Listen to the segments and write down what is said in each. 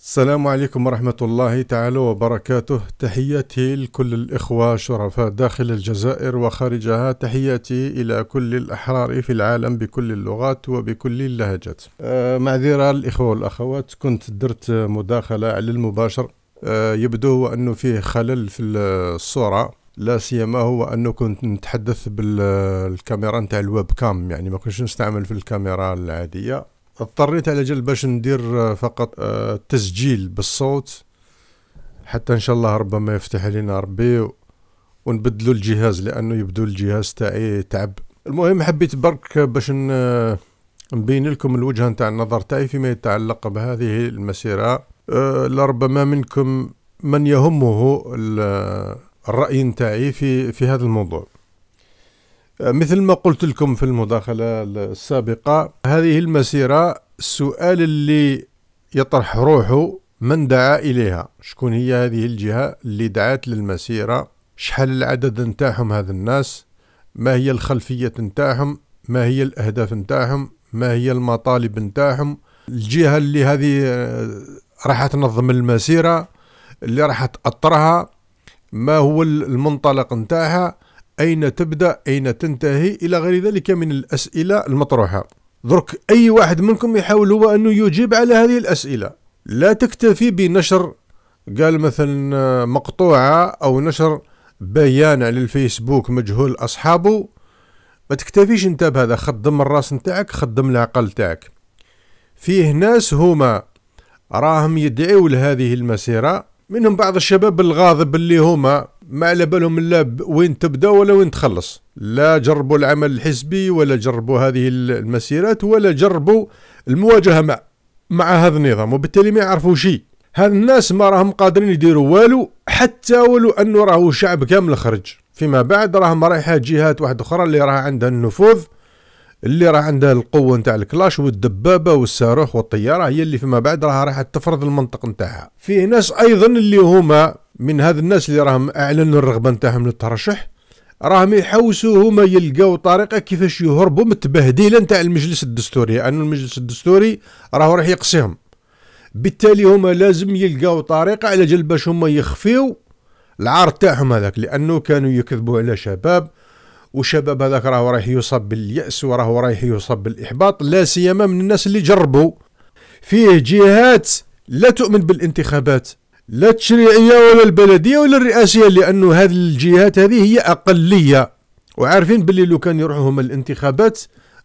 السلام عليكم ورحمة الله تعالى وبركاته تحياتي لكل الإخوة شرفاء داخل الجزائر وخارجها تحياتي إلى كل الأحرار في العالم بكل اللغات وبكل اللهجات آه، معذرة الإخوة والأخوات كنت درت مداخلة على المباشر آه، يبدو أنه فيه خلل في الصورة لا سيما هو انه كنت نتحدث بالكاميرا نتاع الويب كام يعني ما كنتش نستعمل في الكاميرا العاديه اضطريت على جل باش ندير آه، فقط آه، تسجيل بالصوت حتى ان شاء الله ربما يفتح علينا ربي ونبدلوا الجهاز لانه يبدو الجهاز تاعي إيه، تعب المهم حبيت برك باش آه، نبين لكم الوجهه نتاع النظر تاعي فيما يتعلق بهذه المسيره لربما منكم من يهمه الراي نتاعي في في هذا الموضوع مثل ما قلت لكم في المداخلة السابقة هذه المسيرة السؤال اللي يطرح روحه من دعا إليها شكون هي هذه الجهة اللي دعات للمسيرة شحال العدد نتاعهم هذا الناس ما هي الخلفية نتاعهم ما هي الأهداف نتاعهم ما هي المطالب نتاعهم الجهة اللي هذه آه، راح تنظم المسيرة اللي راح تأطرها ما هو المنطلق نتاعها أين تبدأ أين تنتهي إلى غير ذلك من الأسئلة المطروحة درك أي واحد منكم يحاول هو أنه يجيب على هذه الأسئلة لا تكتفي بنشر قال مثلا مقطوعة أو نشر بيان على الفيسبوك مجهول أصحابه ما تكتفيش انت بهذا خدم الراس نتاعك خدم العقل تاعك فيه ناس هما راهم يدعيو لهذه المسيرة منهم بعض الشباب الغاضب اللي هما ما على بالهم لا وين تبدا ولا وين تخلص لا جربوا العمل الحزبي ولا جربوا هذه المسيرات ولا جربوا المواجهه مع مع هذا النظام وبالتالي ما يعرفوا شيء هاد الناس ما راهم قادرين يديروا والو حتى ولو انه راهو شعب كامل خرج فيما بعد راهم رايحه جهات واحده اخرى اللي راه عندها النفوذ اللي راه عندها القوه نتاع الكلاش والدبابه والصاروخ والطياره هي اللي فيما بعد راها رايحه تفرض المنطق نتاعها فيه ناس ايضا اللي هما من هاد الناس اللي راهم اعلنوا الرغبه نتاعهم للترشح راهم يحوسوا هما يلقاو طريقه كيفاش يهربوا من التبهديله نتاع المجلس الدستوري لان يعني المجلس الدستوري راهو راح يقصيهم بالتالي هما لازم يلقاو طريقه على جال باش هما يخفيو العار تاعهم هذاك لانه كانوا يكذبوا على شباب وشباب هذاك راهو رايح يصاب بالياس وراهو رايح يصاب بالاحباط لا سيما من الناس اللي جربوا فيه جهات لا تؤمن بالانتخابات لا التشريعيه ولا البلديه ولا الرئاسيه لانه هذه الجهات هذه هي اقليه وعارفين باللي لو كان يروحوا هما الانتخابات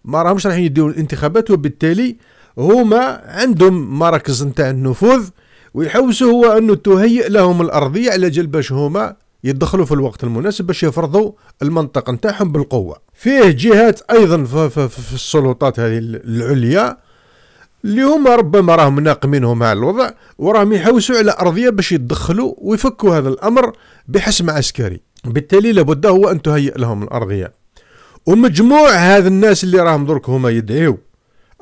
ما راهمش رايحين يديروا الانتخابات وبالتالي هما عندهم مراكز نتاع النفوذ ويحوسوا هو انه تهيئ لهم الارضيه على جال باش هما يدخلوا في الوقت المناسب باش يفرضوا المنطق نتاعهم بالقوه فيه جهات ايضا في, في, في السلطات هذه العليا اللي هما ربما راهم ناقمينهم على الوضع وراهم يحوسوا على ارضيه باش يدخلوا ويفكوا هذا الامر بحسم عسكري بالتالي لابد هو ان تهيئ لهم الارضيه ومجموع هذا الناس اللي راهم درك هما يدعيو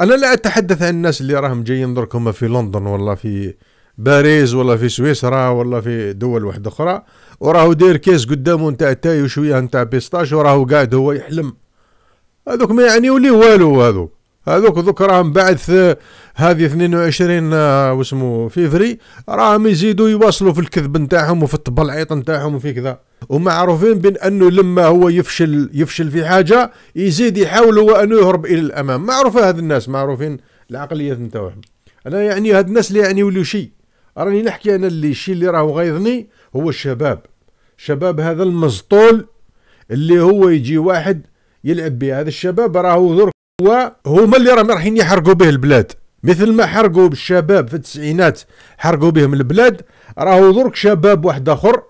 انا لا اتحدث عن الناس اللي راهم جايين درك هما في لندن ولا في باريس ولا في سويسرا ولا في دول واحده اخرى وراهو داير كاس قدامه نتاع تاي وشويه نتاع بيستاش وراهو قاعد هو يحلم هذوك ما يعني ولي والو هذوك هذوك دوك راهم بعد آه، هذه 22 واسمو آه، فيفري راهم يزيدوا يواصلوا في الكذب نتاعهم وفي التبلعيط نتاعهم وفي كذا ومعروفين بان انه لما هو يفشل يفشل في حاجه يزيد يحاول هو انه يهرب الى الامام معروف هاد الناس معروفين العقليات نتاعهم انا يعني هاد الناس اللي يعني يوليو شي راني نحكي انا اللي الشيء اللي راهو غيظني هو الشباب شباب هذا المزطول اللي هو يجي واحد يلعب به هذا الشباب راهو وهما اللي راهم رايحين يحرقوا به البلاد مثل ما حرقوا بالشباب في التسعينات حرقوا بهم البلاد راهو درك شباب واحد اخر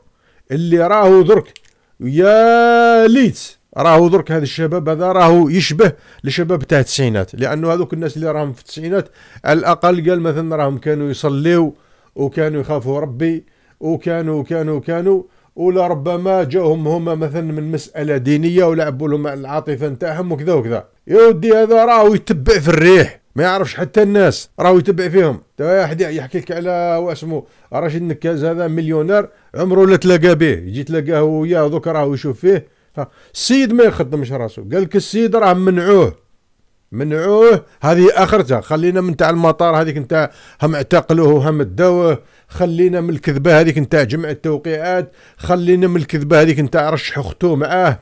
اللي راهو درك يا ليت راهو درك هذا الشباب هذا راهو يشبه الشباب تاع التسعينات لانه هذوك الناس اللي راهم في التسعينات على الاقل قال مثلا راهم كانوا يصليو وكانوا يخافوا ربي وكانوا كانوا كانوا, كانوا ولا ربما جاهم هما مثلا من مسألة دينية ولعبوا لهم العاطفة نتاعهم وكذا وكذا يا ودي هذا راهو يتبع في الريح ما يعرفش حتى الناس راهو يتبع فيهم واحد يحكي لك على واسمو رشيد نكاز هذا مليونير عمره لا تلاقى به يجي تلاقاه وياه دوك راهو يشوف فيه السيد ما يخدمش راسو قال لك السيد راه منعوه منعوه هذه اخرته خلينا من تاع المطار هذيك نتاع هم اعتقلوه هم داوه خلينا من الكذبه هذيك نتاع جمع التوقيعات خلينا من الكذبه هذيك نتاع رشح اختو معاه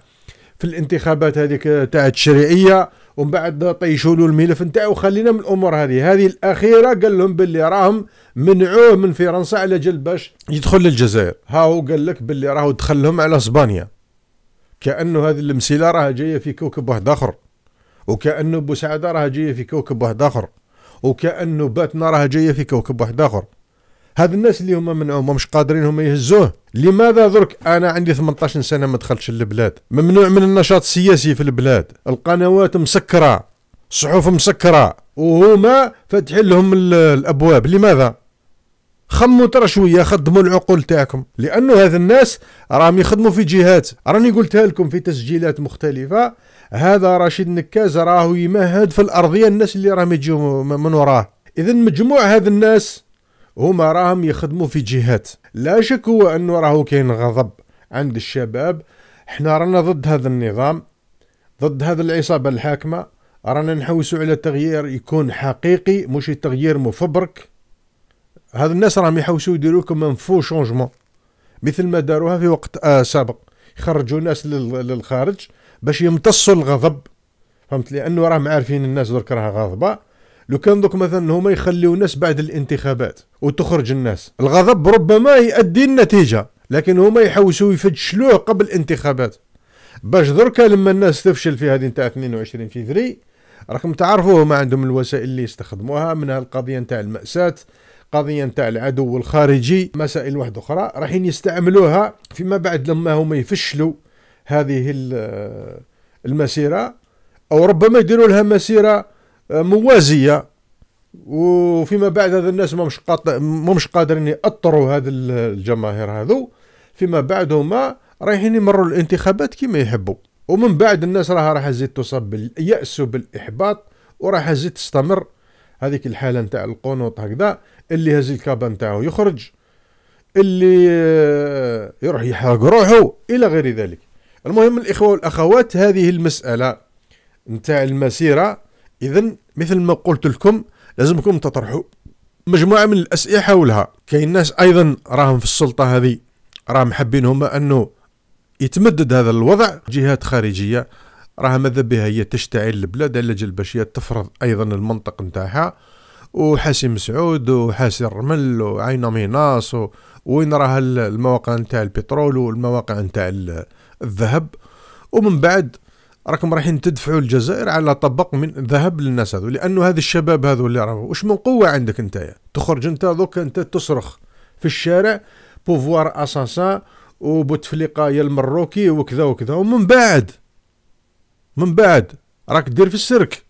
في الانتخابات هذيك تاع التشريعيه ومن بعد طيشوا له الملف نتاعو خلينا من الامور هذه هذه الاخيره قال لهم باللي راهم منعوه من فرنسا على جل باش يدخل للجزائر هو قال لك باللي راهو دخلهم على اسبانيا كانه هذه المسيله راها جايه في كوكب واحد اخر وكانه بوسعاده راها جايه في كوكب واحد اخر وكانه باتنا راها جايه في كوكب واحد اخر هاد الناس اللي هما منعوهم مش قادرين هما يهزوه لماذا درك انا عندي 18 سنه ما دخلتش للبلاد ممنوع من النشاط السياسي في البلاد القنوات مسكره الصحف مسكره وهما فاتحين لهم الابواب لماذا خموا ترى شويه خدموا العقول تاعكم لانه هذا الناس راهم يخدموا في جهات راني قلتها لكم في تسجيلات مختلفه هذا رشيد نكاز راهو يمهد في الارضيه الناس اللي راهم يجيو من وراه اذا مجموع هذا الناس هما راهم يخدموا في جهات لا شك هو انه راهو كاين غضب عند الشباب حنا رانا ضد هذا النظام ضد هذه العصابة الحاكمة رانا نحوسوا على تغيير يكون حقيقي مش تغيير مفبرك هذا الناس راهم يحوسوا يديروا لكم ان فو شونجمون مثل ما داروها في وقت آه سابق يخرجوا ناس للخارج باش يمتصوا الغضب فهمت لانه راهم عارفين الناس درك راها غاضبه لو كان دوك مثلا هما يخليو الناس بعد الانتخابات وتخرج الناس الغضب ربما يؤدي النتيجة لكن هما يحوسوا يفشلوه قبل الانتخابات باش دركا لما الناس تفشل في هذه نتاع 22 فيفري راكم تعرفوه ما عندهم الوسائل اللي يستخدموها منها القضية نتاع المأساة قضيه نتاع العدو الخارجي مسائل واحده اخرى رايحين يستعملوها فيما بعد لما هما يفشلوا هذه المسيره او ربما يديروا لها مسيره آه، موازيه وفيما بعد هذا الناس ما مش قادرين ياثروا هذا الجماهير هذو فيما بعد هما رايحين يمروا الانتخابات كما يحبوا ومن بعد الناس راها راح تزيد تصاب بالياس وبالاحباط وراح تزيد تستمر هذيك الحاله نتاع القنوط هكذا اللي هزي الكابه نتاعو يخرج اللي آه، يروح يحرق روحه الى غير ذلك المهم الاخوه والاخوات هذه المساله نتاع المسيره اذا مثل ما قلت لكم لازمكم تطرحوا مجموعه من الاسئله حولها كاين ناس ايضا راهم في السلطه هذه راهم حابين هما انه يتمدد هذا الوضع جهات خارجيه راها ماذا بها هي تشتعل البلاد على جل باش هي تفرض ايضا المنطق نتاعها وحاسم سعود وحاسي الرمل وعين ميناس وين راها المواقع نتاع البترول والمواقع نتاع الذهب ومن بعد راكم رايحين تدفعوا الجزائر على طبق من ذهب للناس هذو لانه هذا الشباب هذو اللي راهو واش من قوه عندك انت تخرج انت دوك انت تصرخ في الشارع بوفوار اساسا وبوتفليقه يا المروكي وكذا وكذا ومن بعد من بعد راك دير في السرك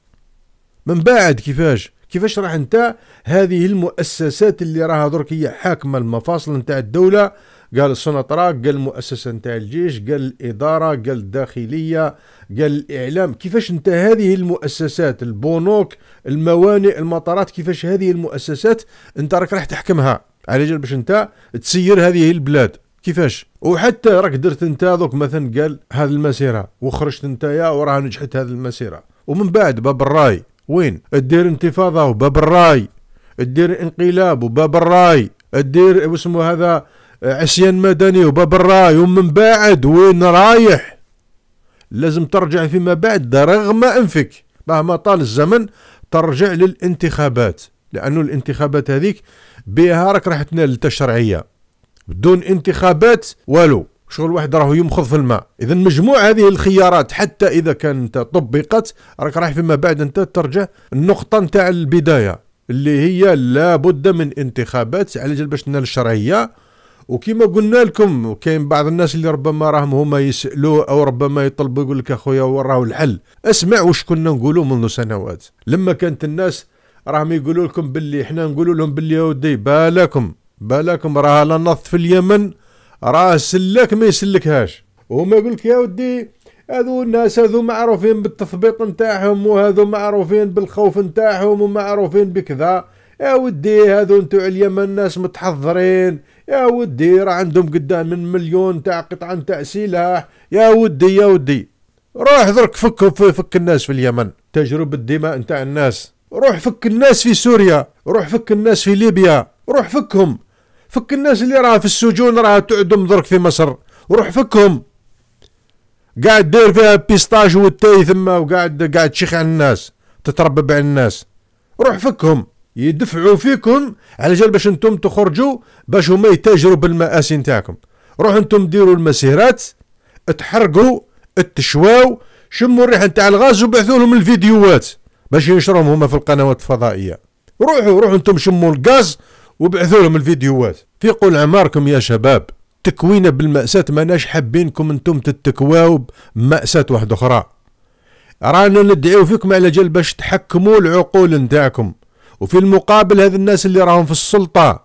من بعد كيفاش كيفاش راح انت هذه المؤسسات اللي راها درك هي حاكمه المفاصل نتاع الدوله قال السنطراء قال المؤسسه نتاع الجيش قال الاداره قال الداخليه قال الاعلام كيفاش انت هذه المؤسسات البنوك الموانئ المطارات كيفاش هذه المؤسسات انت راك راح تحكمها على جال باش انت تسير هذه البلاد كيفاش وحتى راك درت انت دوك مثلا قال هذه المسيره وخرجت يا وراها نجحت هذه المسيره ومن بعد باب الراي وين دير انتفاضه وباب الراي دير انقلاب وباب الراي دير واسمه هذا عصيان مدني وباب الراي ومن بعد وين رايح لازم ترجع فيما بعد رغم أنفك مهما طال الزمن ترجع للانتخابات لأنه الانتخابات هذيك بها راك راح تنال التشريعيه بدون انتخابات والو شغل واحد راهو يمخض في الماء اذا مجموع هذه الخيارات حتى اذا كانت طبقت راك رايح فيما بعد انت ترجع النقطه نتاع البدايه اللي هي لابد من انتخابات على جال باش تنال الشرعيه وكما قلنا لكم وكاين بعض الناس اللي ربما راهم هما يسالوا او ربما يطلبوا يقول لك اخويا وراه الحل اسمع واش كنا نقولوا منذ سنوات لما كانت الناس راهم يقولوا لكم باللي احنا نقولوا لهم باللي يا ودي بالكم بالكم راه لا في اليمن راه سلك ما يسلكهاش وهما يقول لك يا ودي هذو الناس هذو معروفين بالتثبيط نتاعهم وهذو معروفين بالخوف نتاعهم ومعروفين بكذا يا ودي هذو نتوع اليمن ناس متحضرين يا ودي راه عندهم قدام من مليون تاع قطعة تاع سلاح يا ودي يا ودي روح درك فك فك الناس في اليمن تجربة الدماء نتاع الناس روح فك الناس في سوريا روح فك الناس في ليبيا روح فكهم فك الناس اللي راه في السجون راه تعدم درك في مصر روح فكهم قاعد داير فيها بيستاج والتاي ثما وقاعد قاعد تشيخ على الناس تتربب على الناس روح فكهم يدفعوا فيكم على جال باش انتم تخرجوا باش هما يتاجروا بالمآسي نتاعكم روحوا انتم ديروا المسيرات اتحرقوا اتشواو شموا الريحه نتاع الغاز وبعثوا لهم الفيديوهات باش ينشرهم هما في القنوات الفضائيه روحوا روحوا انتم شموا الغاز وبعثوا لهم الفيديوهات في قول عماركم يا شباب تكوينا بالمأساة ماناش حابينكم انتم تتكواو بمأساة واحدة أخرى رانا ندعيو فيكم على جال باش تحكموا العقول نتاعكم وفي المقابل هذ الناس اللي راهم في السلطة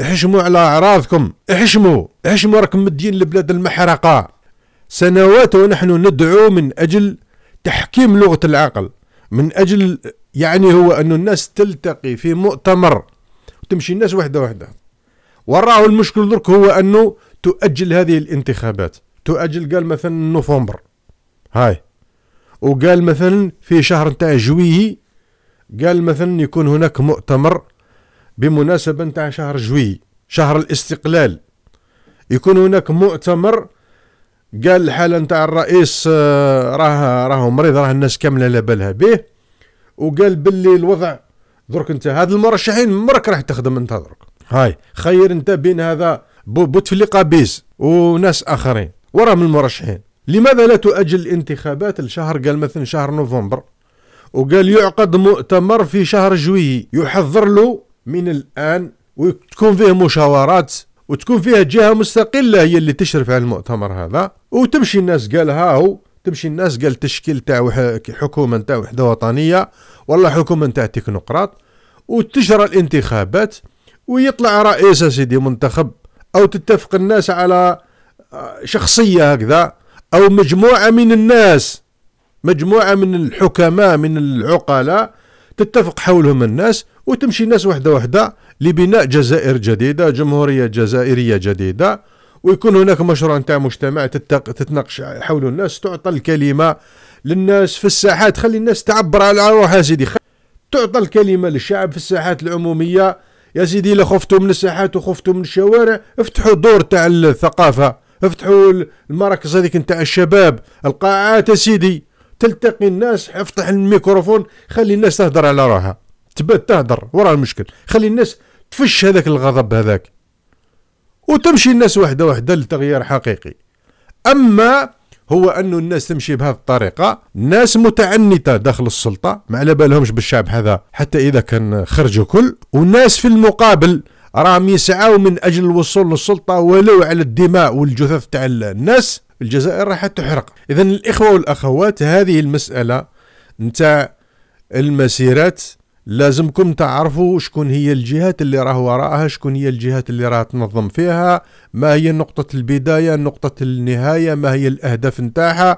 احشموا على أعراضكم احشموا احشموا راكم مدين لبلاد المحرقة سنوات ونحن ندعو من أجل تحكيم لغة العقل من أجل يعني هو أن الناس تلتقي في مؤتمر وتمشي الناس وحدة وحدة وراه المشكل درك هو أنه تؤجل هذه الانتخابات تؤجل قال مثلا نوفمبر هاي وقال مثلا في شهر تاع جويي قال مثلا يكون هناك مؤتمر بمناسبة نتاع شهر جوي شهر الاستقلال يكون هناك مؤتمر قال الحالة نتاع الرئيس آه، راه راه مريض راه الناس كاملة على بالها به وقال باللي الوضع درك انت هاد المرشحين مرك راح تخدم انت درك هاي خير انت بين هذا بوتفليقة بيز وناس اخرين وراه من المرشحين لماذا لا تؤجل الانتخابات لشهر قال مثلا شهر نوفمبر وقال يعقد مؤتمر في شهر جويي يحضر له من الآن وتكون فيه مشاورات وتكون فيها جهة مستقلة هي اللي تشرف على المؤتمر هذا وتمشي الناس قال هاو تمشي الناس قال تشكيل تاع حكومة تاع وحدة وطنية ولا حكومة تاع تكنوقراط وتجرى الانتخابات ويطلع رئيس سيدي منتخب أو تتفق الناس على آه، شخصية هكذا أو مجموعة من الناس مجموعة من الحكماء من العقلاء تتفق حولهم الناس وتمشي الناس وحدة وحدة لبناء جزائر جديدة جمهورية جزائرية جديدة ويكون هناك مشروع نتاع مجتمع تتناقش حوله الناس تعطى الكلمة للناس في الساحات خلي الناس تعبر على روحها سيدي تعطى الكلمة للشعب في الساحات العمومية يا سيدي إلا خفتوا من الساحات وخفتوا من الشوارع افتحوا دور تاع الثقافة افتحوا المراكز هذيك نتاع الشباب القاعات يا سيدي تلتقي الناس افتح الميكروفون خلي الناس تهدر على روحها تبات تهدر ورا المشكل خلي الناس تفش هذاك الغضب هذاك وتمشي الناس واحده واحده لتغيير حقيقي اما هو انه الناس تمشي بهذه الطريقه ناس متعنته داخل السلطه ما على بالهمش بالشعب هذا حتى اذا كان خرجوا كل وناس في المقابل راهم يسعوا من اجل الوصول للسلطه ولو على الدماء والجثث تاع الناس الجزائر راح تحرق اذا الاخوه والاخوات هذه المساله نتاع المسيرات لازمكم تعرفوا شكون هي الجهات اللي راه وراءها شكون هي الجهات اللي راه تنظم فيها ما هي نقطة البداية نقطة النهاية ما هي الأهداف نتاعها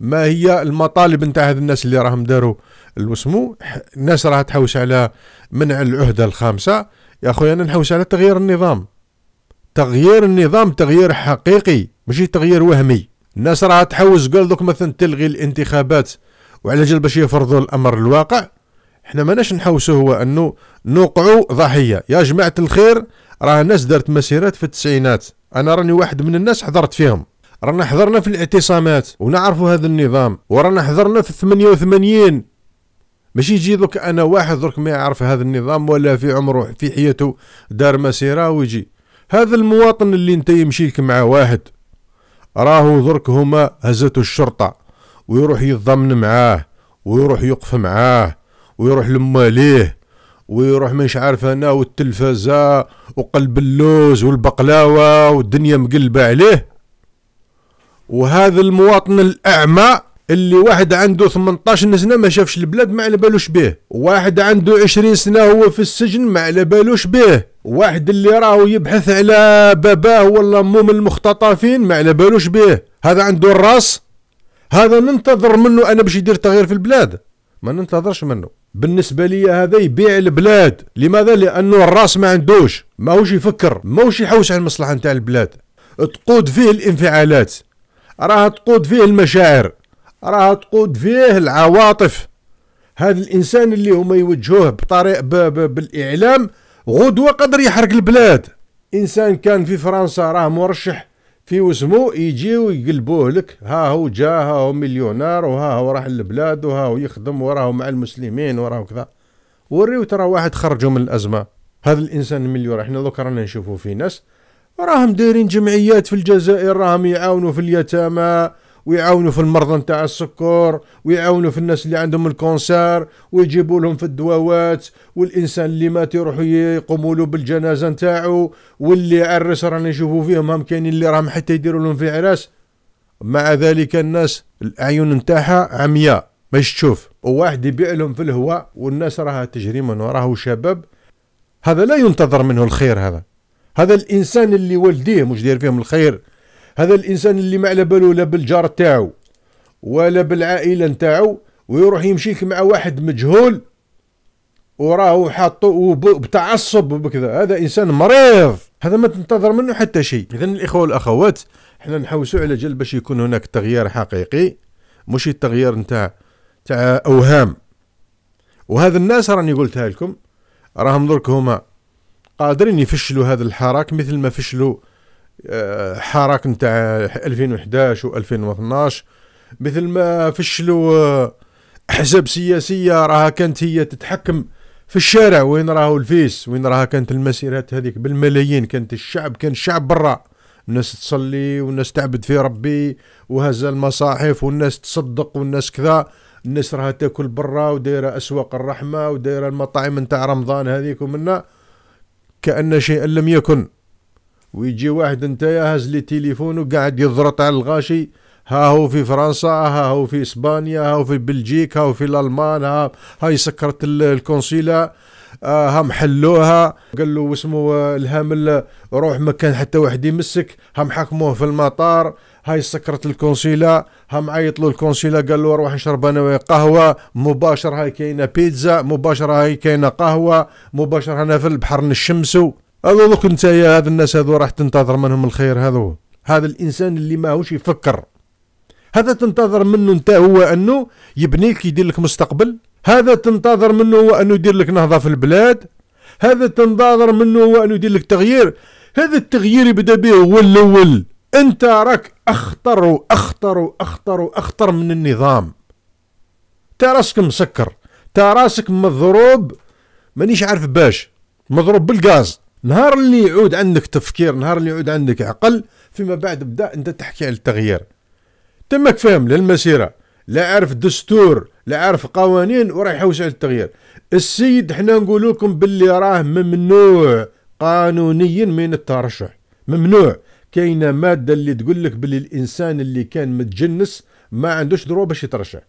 ما هي المطالب نتاع هاد الناس اللي راهم داروا الوسمو الناس راها تحوس على منع العهدة الخامسة يا خويا أنا نحوس على تغيير النظام تغيير النظام تغيير حقيقي ماشي تغيير وهمي الناس راها تحوس قال دوك مثلا تلغي الانتخابات وعلى جال باش يفرضوا الامر الواقع حنا ماناش نحوسوا هو انه نوقعوا ضحيه يا جماعه الخير راه الناس دارت مسيرات في التسعينات انا راني واحد من الناس حضرت فيهم رانا حضرنا في الاعتصامات ونعرفوا هذا النظام ورانا حضرنا في 88 ماشي يجي دوك انا واحد درك ما يعرف هذا النظام ولا في عمره في حياته دار مسيره ويجي هذا المواطن اللي انت يمشي لك مع واحد راهو درك هما هزتو الشرطة ويروح يضمن معاه ويروح يقف معاه ويروح لما ليه ويروح مش عارف انا والتلفزة وقلب اللوز والبقلاوة والدنيا مقلبة عليه وهذا المواطن الأعمى اللي واحد عنده 18 سنه ما شافش البلاد ما على بالوش بيه واحد عنده 20 سنه هو في السجن ما على بالوش بيه واحد اللي راهو يبحث على باباه ولا مو من المختطفين ما على بالوش بيه هذا عنده الراس هذا ننتظر منه انا باش يدير تغيير في البلاد ما ننتظرش منه بالنسبة لي هذا يبيع البلاد لماذا لأنه الراس ما عندوش ماهوش يفكر ماهوش يحوس على المصلحة نتاع البلاد تقود فيه الانفعالات راها تقود فيه المشاعر راه تقود فيه العواطف هذا الانسان اللي هما يوجهوه بطريق بالاعلام غدوه قدر يحرق البلاد انسان كان في فرنسا راه مرشح في وسمو يجيو يقلبوه لك ها هو جا ها هو مليونير وها هو راح للبلاد وها هو يخدم وراه مع المسلمين وراه كذا وريو ترى واحد خرجوا من الازمه هذا الانسان المليونير احنا دوك رانا نشوفوا في ناس راهم دايرين جمعيات في الجزائر راهم يعاونوا في اليتامى ويعاونوا في المرضى نتاع السكر ويعاونوا في الناس اللي عندهم الكونسير ويجيبوا لهم في الدواوات والانسان اللي مات يروحوا يقوموا له بالجنازه نتاعو واللي عرس راني نشوفوا فيهم هم كاينين اللي راهم حتى يديروا لهم في عراس مع ذلك الناس الاعين نتاعها عمياء مش تشوف وواحد يبيع لهم في الهواء والناس راها تجري من وراه شباب هذا لا ينتظر منه الخير هذا هذا الانسان اللي والديه مش داير فيهم الخير هذا الانسان اللي ما على باله لا بالجار تاعو ولا بالعائله نتاعو ويروح يمشيك مع واحد مجهول وراه حاطو بتعصب وبكذا هذا انسان مريض هذا ما تنتظر منه حتى شيء اذا الاخوه والاخوات احنا نحوسوا على جل باش يكون هناك تغيير حقيقي مش التغيير نتاع تاع اوهام وهذا الناس راني قلتها لكم راهم درك هما قادرين يفشلوا هذا الحراك مثل ما فشلوا آه، حراك نتاع 2011 و2012 مثل ما فشلوا آه، احزاب سياسيه راها كانت هي تتحكم في الشارع وين راهو الفيس وين راها كانت المسيرات هذيك بالملايين كانت الشعب كان الشعب برا الناس تصلي والناس تعبد في ربي وهز المصاحف والناس تصدق والناس كذا الناس راها تاكل برا ودايره اسواق الرحمه ودايره المطاعم نتاع رمضان هذيك ومنا كان شيئا لم يكن ويجي واحد انت هاز لي تليفون وقاعد يضرط على الغاشي ها هو في فرنسا ها هو في اسبانيا ها هو في بلجيكا ها هو في الالمان ها هاي سكرت الكونسيلا ها آه، محلوها قال له واسمه آه، الهامل روح ما كان حتى واحد يمسك هم حكموه في المطار هاي سكرت الكونسيلا هم عيط له الكونسيلا قال له روح نشرب انا قهوه مباشر هاي كاينه بيتزا مباشر هاي كاينه قهوه مباشر هنا في البحر نشمسو هذو دوك نتايا هاد الناس هذو راح تنتظر منهم الخير هذو هذا الانسان اللي ماهوش يفكر هذا تنتظر منه انت هو انه يبنيك يدير لك مستقبل هذا تنتظر منه هو انه يدير لك نهضه في البلاد هذا تنتظر منه هو انه يدير لك تغيير هذا التغيير يبدا به هو الاول انت راك اخطر واخطر واخطر واخطر من النظام تا راسك مسكر تا راسك مضروب مانيش عارف باش مضروب بالغاز نهار اللي يعود عندك تفكير نهار اللي يعود عندك عقل فيما بعد بدا انت تحكي على التغيير تمك فاهم للمسيره لا عارف دستور لا عارف قوانين وراح يحوس على التغيير السيد حنا نقول لكم باللي راه ممنوع قانونيا من الترشح ممنوع كاينه ماده اللي تقول لك باللي الانسان اللي كان متجنس ما عندوش دروب باش يترشح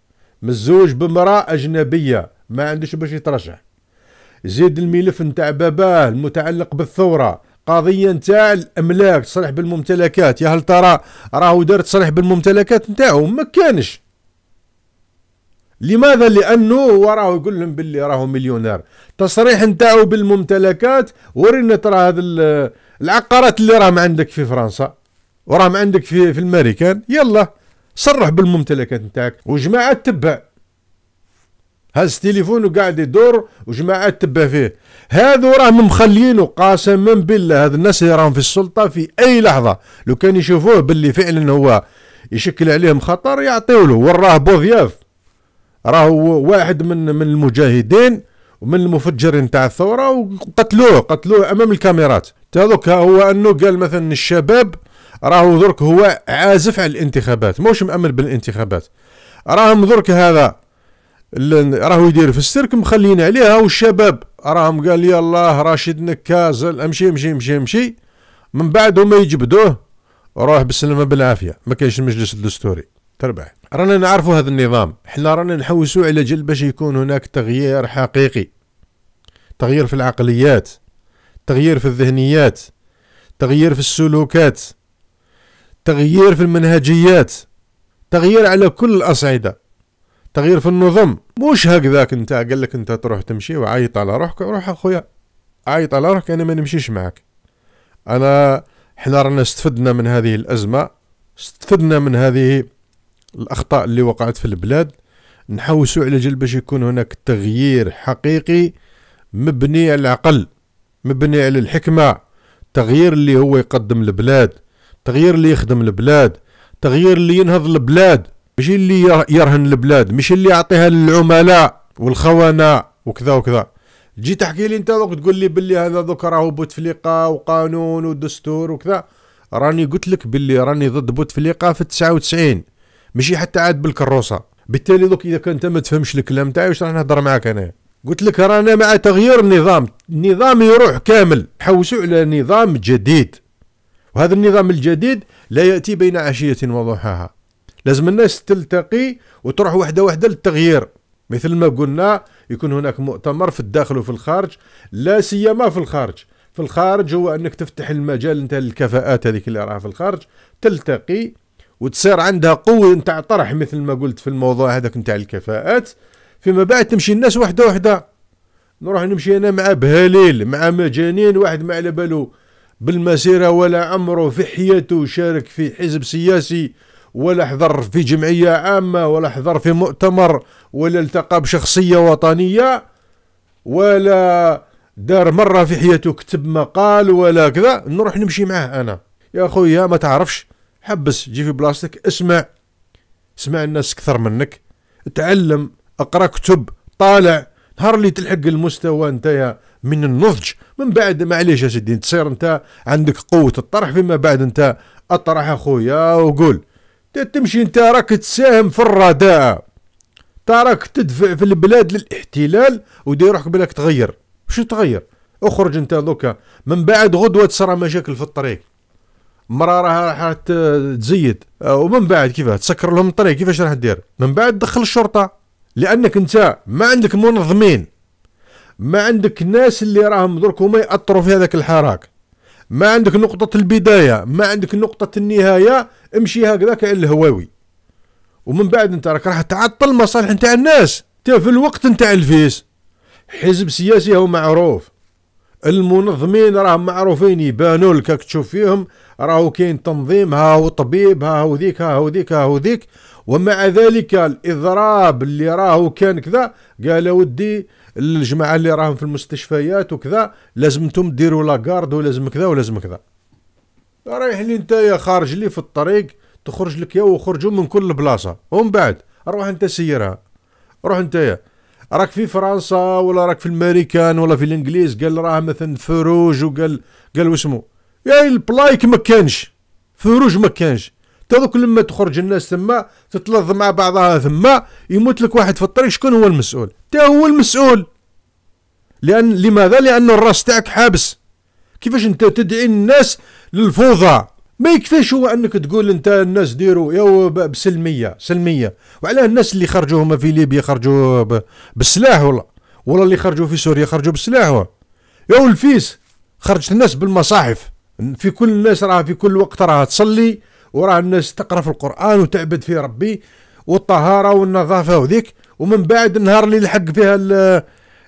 متزوج بامراه اجنبيه ما عندوش باش يترشح زيد الملف نتاع باباه المتعلق بالثوره قضيه نتاع الاملاك تصريح بالممتلكات يا هل ترى راهو دار تصريح بالممتلكات نتاعو ما كانش لماذا لانه وراه يقول لهم باللي راهو مليونير تصريح نتاعو بالممتلكات ورينا ترى هذا العقارات اللي راهم عندك في فرنسا وراهم عندك في في الماريكان يلا صرح بالممتلكات نتاعك وجماعه تبع هز التليفون وقاعد يدور وجماعة تبع فيه هذو راهم مخليينه قسما بالله هاد الناس اللي راهم في السلطة في أي لحظة لو كان يشوفوه باللي فعلا هو يشكل عليهم خطر يعطيوله وراه بوضياف راه واحد من من المجاهدين ومن المفجرين تاع الثورة وقتلوه قتلوه أمام الكاميرات هذوك هو أنه قال مثلا الشباب راهو درك هو عازف على الانتخابات موش مأمن بالانتخابات راهم درك هذا راهو يدير في السيرك مخلين عليها والشباب راهم قال الله راشد نكاز امشي امشي امشي امشي من بعد هما يجبدوه روح بالسلامه بالعافيه ما كاينش المجلس الدستوري تربح رانا نعرفوا هذا النظام حنا رانا نحوسوا على جل باش يكون هناك تغيير حقيقي تغيير في العقليات تغيير في الذهنيات تغيير في السلوكات تغيير في المنهجيات تغيير على كل الاصعده تغيير في النظم مش هكذاك انت قال لك انت تروح تمشي وعيط على روحك روح اخويا عيط على روحك انا يعني ما نمشيش معك انا حنا رانا استفدنا من هذه الازمه استفدنا من هذه الاخطاء اللي وقعت في البلاد نحوسوا على جل باش يكون هناك تغيير حقيقي مبني على العقل مبني على الحكمه تغيير اللي هو يقدم البلاد تغيير اللي يخدم البلاد تغيير اللي ينهض البلاد ماشي اللي يرهن البلاد ماشي اللي يعطيها للعملاء والخونه وكذا وكذا تجي تحكي لي انت دوك تقول لي باللي هذا دوك راهو بوتفليقه وقانون ودستور وكذا راني قلت لك باللي راني ضد بوتفليقه في 99 ماشي حتى عاد بالكروسه بالتالي دوك اذا كنت ما تفهمش الكلام تاعي واش راح نهضر معاك انا قلت لك رانا مع تغيير النظام النظام يروح كامل حوسوا على نظام جديد وهذا النظام الجديد لا ياتي بين عشيه وضحاها لازم الناس تلتقي وتروح وحده وحده للتغيير مثل ما قلنا يكون هناك مؤتمر في الداخل وفي الخارج لا سيما في الخارج في الخارج هو انك تفتح المجال انت للكفاءات هذيك اللي راها في الخارج تلتقي وتصير عندها قوه نتاع طرح مثل ما قلت في الموضوع هذاك نتاع الكفاءات فيما بعد تمشي الناس وحده وحده نروح نمشي انا مع بهليل مع مجانين واحد ما على بالو بالمسيره ولا عمره في حياته شارك في حزب سياسي ولا حضر في جمعية عامة ولا حضر في مؤتمر ولا التقى بشخصية وطنية ولا دار مرة في حياته كتب مقال ولا كذا نروح نمشي معاه أنا يا خويا ما تعرفش حبس جي في بلاصتك اسمع اسمع الناس أكثر منك تعلم اقرا كتب طالع نهار اللي تلحق المستوى نتايا من النضج من بعد معليش يا سيدي تصير انت عندك قوه الطرح فيما بعد انت اطرح اخويا وقول تتمشي انت راك تساهم في الرداء راك تدفع في البلاد للاحتلال ودير روحك بلاك تغير شو تغير اخرج انت دوكا من بعد غدوه تصرى مشاكل في الطريق مرة راح تزيد ومن بعد كيفاه تسكر لهم الطريق كيفاش راح دير من بعد دخل الشرطه لانك انت ما عندك منظمين ما عندك ناس اللي راهم درك هما ياثروا في هذاك الحراك ما عندك نقطة البداية ما عندك نقطة النهاية امشي هكذا كأن الهواوي ومن بعد انت راك راح تعطل المصالح نتاع الناس انت في الوقت نتاع الفيس حزب سياسي هو معروف المنظمين راهم معروفين يبانوا لك تشوف فيهم راهو كاين تنظيم ها هو طبيب ها هو ذيك ها هو ذيك ها هو ذيك ومع ذلك الاضراب اللي راهو كان كذا قال ودي الجماعه اللي راهم في المستشفيات وكذا لازم لازمتم ديروا لاكارد ولازم كذا ولازم كذا رايح لي نتايا خارج لي في الطريق تخرج لك يا وخرجوا من كل بلاصه ومن بعد روح انت سيرها روح نتايا راك في فرنسا ولا راك في الماريكان ولا في الانجليز قال راه مثلا فروج وقال قال واسمو يا البلايك ما كانش فروج ما كانش تذوك لما تخرج الناس ثم تتلظ مع بعضها ثما يموت لك واحد في الطريق شكون هو المسؤول هو المسؤول لان لماذا لان الراس تاعك حابس كيفاش انت تدعي الناس للفوضى ما يكفيش هو انك تقول انت الناس ديروا يا بسلميه سلميه وعلى الناس اللي خرجوا هما في ليبيا خرجوا بالسلاح ولا ولا اللي خرجوا في سوريا خرجوا بالسلاح يا الفيس خرجت الناس بالمصاحف في كل الناس راها في كل وقت راها تصلي وراه الناس تقرا في القران وتعبد في ربي والطهاره والنظافه وذيك ومن بعد النهار اللي لحق فيها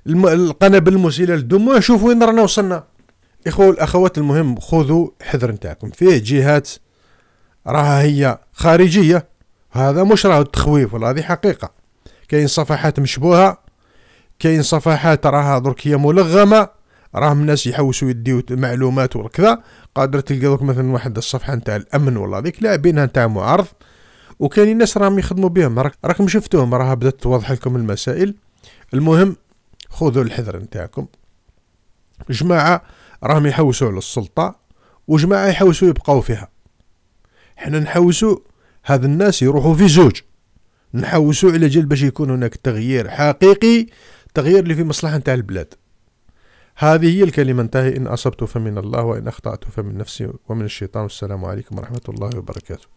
القنابل المسيله للدم شوف وين رانا وصلنا اخوه الاخوات المهم خذوا حذر نتاعكم فيه جهات راها هي خارجيه هذا مش راه تخويف ولا هذه حقيقه كاين صفحات مشبوهه كاين صفحات راها درك هي ملغمه راهم الناس يحوسوا يديو معلومات وكذا قادر تلقى مثلا واحد الصفحه نتاع الامن ولا هذيك لاعبينها نتاع معارض وكاين الناس راهم يخدموا بهم راكم شفتوهم راها بدات توضح لكم المسائل المهم خذوا الحذر نتاعكم جماعه راهم يحوسوا على السلطه وجماعه يحوسوا يبقاو فيها حنا نحوسوا هاد الناس يروحوا في زوج نحوسوا على جل باش يكون هناك تغيير حقيقي تغيير اللي في مصلحه نتاع البلاد هذه هي الكلمة انتهي إن أصبت فمن الله وإن أخطأت فمن نفسي ومن الشيطان والسلام عليكم ورحمة الله وبركاته